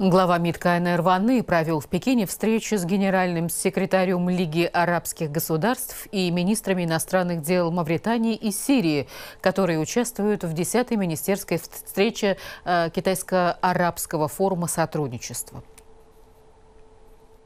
Глава МИД КНР Ваны провел в Пекине встречу с генеральным секретарем Лиги арабских государств и министрами иностранных дел Мавритании и Сирии, которые участвуют в 10-й министерской встрече э, Китайско-арабского форума сотрудничества.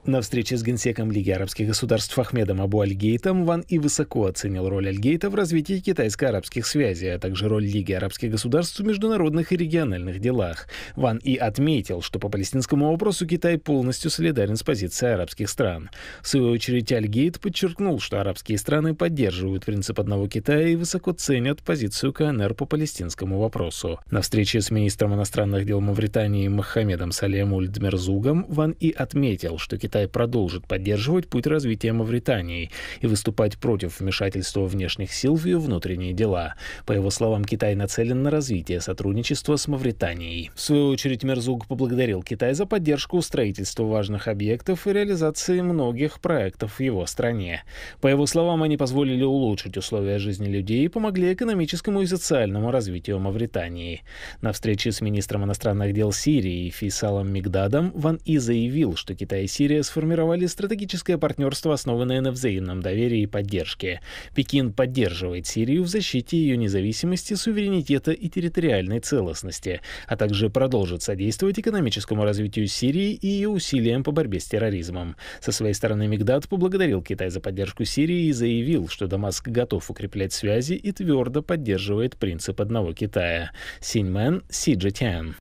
На встрече с генсеком Лиги арабских государств Ахмедом Абу Альгейтом Ван и высоко оценил роль Альгейта в развитии китайско-арабских связей, а также роль Лиги арабских государств в международных и региональных делах. Ван и отметил, что по палестинскому вопросу Китай полностью солидарен с позицией арабских стран. В свою очередь Альгейт подчеркнул, что арабские страны поддерживают принцип одного Китая и высоко ценят позицию КНР по палестинскому вопросу. На встрече с министром иностранных дел Мавритании Мохаммедом Салем Ульдмерзугом Ван и отметил, что Китай Китай продолжит поддерживать путь развития Мавритании и выступать против вмешательства внешних сил в ее внутренние дела. По его словам, Китай нацелен на развитие сотрудничества с Мавританией. В свою очередь Мерзуг поблагодарил Китай за поддержку строительства важных объектов и реализации многих проектов в его стране. По его словам, они позволили улучшить условия жизни людей и помогли экономическому и социальному развитию Мавритании. На встрече с министром иностранных дел Сирии Фейсалом Мигдадом Ван И заявил, что Китай и Сирия сформировали стратегическое партнерство, основанное на взаимном доверии и поддержке. Пекин поддерживает Сирию в защите ее независимости, суверенитета и территориальной целостности, а также продолжит содействовать экономическому развитию Сирии и ее усилиям по борьбе с терроризмом. Со своей стороны Мигдад поблагодарил Китай за поддержку Сирии и заявил, что Дамаск готов укреплять связи и твердо поддерживает принцип одного Китая. Синьмен, Си Джетян.